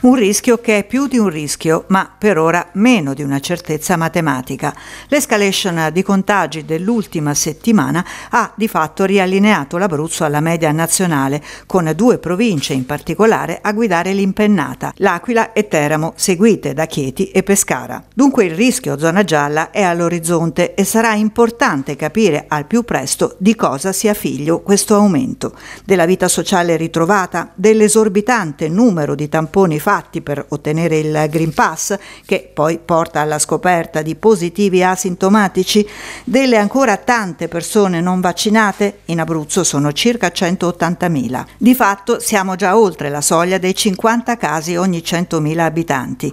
Un rischio che è più di un rischio, ma per ora meno di una certezza matematica. L'escalation di contagi dell'ultima settimana ha di fatto riallineato l'Abruzzo alla media nazionale, con due province in particolare a guidare l'impennata, L'Aquila e Teramo, seguite da Chieti e Pescara. Dunque il rischio zona gialla è all'orizzonte e sarà importante capire al più presto di cosa sia figlio questo aumento. Della vita sociale ritrovata, dell'esorbitante numero di tamponi fatti per ottenere il Green Pass, che poi porta alla scoperta di positivi asintomatici, delle ancora tante persone non vaccinate, in Abruzzo sono circa 180.000. Di fatto siamo già oltre la soglia dei 50 casi ogni 100.000 abitanti,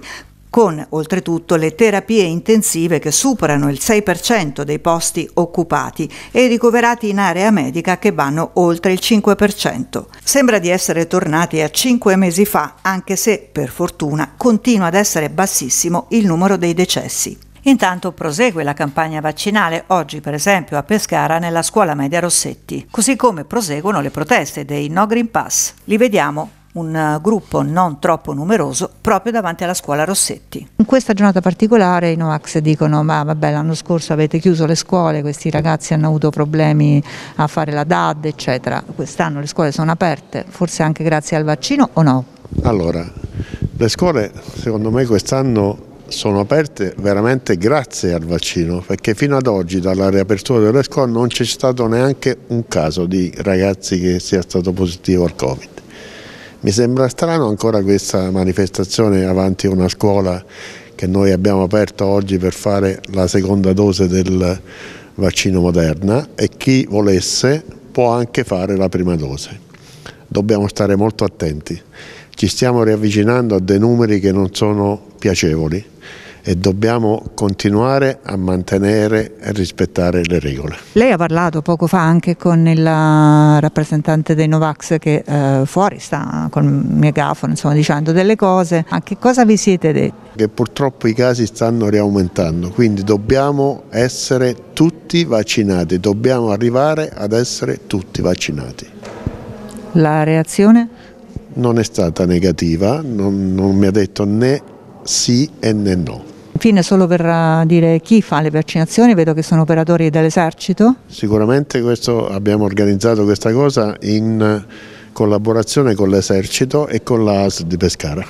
con oltretutto le terapie intensive che superano il 6% dei posti occupati e i ricoverati in area medica che vanno oltre il 5%. Sembra di essere tornati a 5 mesi fa, anche se per fortuna continua ad essere bassissimo il numero dei decessi. Intanto prosegue la campagna vaccinale, oggi per esempio a Pescara nella scuola media Rossetti, così come proseguono le proteste dei No Green Pass. Li vediamo un eh, gruppo non troppo numeroso proprio davanti alla scuola Rossetti. In questa giornata particolare i Novax dicono ma vabbè l'anno scorso avete chiuso le scuole, questi ragazzi hanno avuto problemi a fare la DAD eccetera, quest'anno le scuole sono aperte, forse anche grazie al vaccino o no? Allora, le scuole secondo me quest'anno sono aperte veramente grazie al vaccino perché fino ad oggi dalla riapertura delle scuole non c'è stato neanche un caso di ragazzi che sia stato positivo al Covid. Mi sembra strano ancora questa manifestazione avanti a una scuola che noi abbiamo aperto oggi per fare la seconda dose del vaccino Moderna e chi volesse può anche fare la prima dose. Dobbiamo stare molto attenti. Ci stiamo riavvicinando a dei numeri che non sono piacevoli e dobbiamo continuare a mantenere e rispettare le regole. Lei ha parlato poco fa anche con il eh, rappresentante dei Novax che eh, fuori sta con il megafono insomma, dicendo delle cose, A che cosa vi siete detti? Che purtroppo i casi stanno riaumentando, quindi dobbiamo essere tutti vaccinati, dobbiamo arrivare ad essere tutti vaccinati. La reazione? Non è stata negativa, non, non mi ha detto né sì e né no fine solo per eh, dire chi fa le vaccinazioni, vedo che sono operatori dell'esercito. Sicuramente questo, abbiamo organizzato questa cosa in collaborazione con l'esercito e con la AS di Pescara.